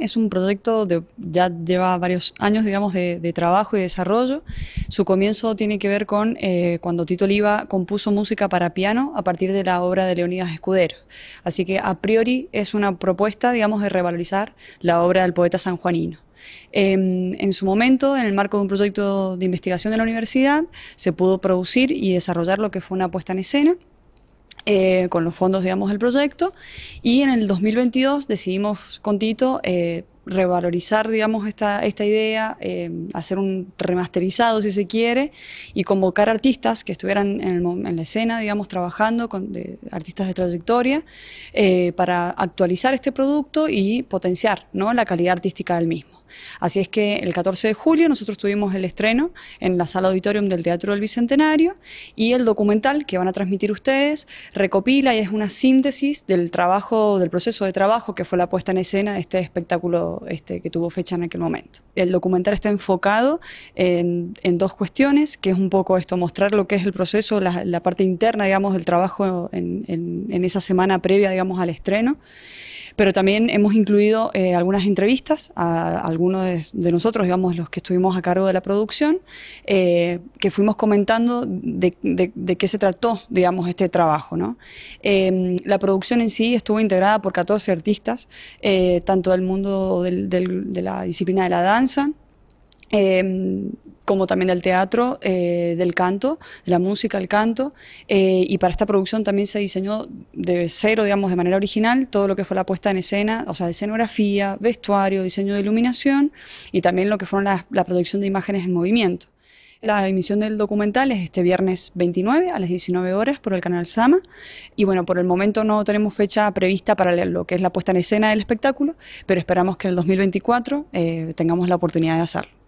Es un proyecto que ya lleva varios años, de, trabajo y desarrollo. Su comienzo tiene que ver con eh, cuando Tito Oliva compuso música para piano a partir de la obra de Leonidas Escudero. Así que a priori es una propuesta, digamos, de revalorizar la obra del poeta sanjuanino. Em, en su momento, en el marco de un proyecto de investigación de la universidad, se pudo producir y desarrollar lo que fue una puesta en escena eh, con los fondos, digamos, del proyecto. Y en el 2022 decidimos con Tito eh, revalorizar, digamos, esta, esta idea, eh, hacer un remasterizado, si se quiere, y convocar artistas que estuvieran en, la escena, digamos, trabajando con artistas de trayectoria, para actualizar este producto y potenciar ¿no? la calidad artística del mismo. Así es que el 14 de julio nosotros tuvimos el estreno en la sala auditorium del Teatro del Bicentenario y el documental que van a transmitir ustedes recopila y es una síntesis del trabajo, del proceso de trabajo que fue la puesta en escena de este espectáculo este, que tuvo fecha en aquel momento. El documental está enfocado en, dos cuestiones, que es un poco esto, mostrar lo que es el proceso, la, parte interna, digamos, del trabajo en, en esa semana previa, digamos, al estreno pero también hemos incluido eh, algunas entrevistas a, algunos de, nosotros, digamos, los que estuvimos a cargo de la producción, eh, que fuimos comentando de, qué se trató, digamos, este trabajo. Em, la producción en sí estuvo integrada por 14 artistas, eh, tanto del mundo de la disciplina de la danza, em, como también del teatro, eh, del canto, de la música, el canto. Eh, y para esta producción también se diseñó de cero, digamos, de manera original, todo lo que fue la puesta en escena, o sea, escenografía, vestuario, diseño de iluminación y también lo que fueron la, producción de imágenes en movimiento. La emisión del documental es este viernes 29 a las 19 horas por el canal Sama. Y bueno, por el momento no tenemos fecha prevista para lo que es la puesta en escena del espectáculo, pero esperamos que en el 2024 eh, tengamos la oportunidad de hacerlo.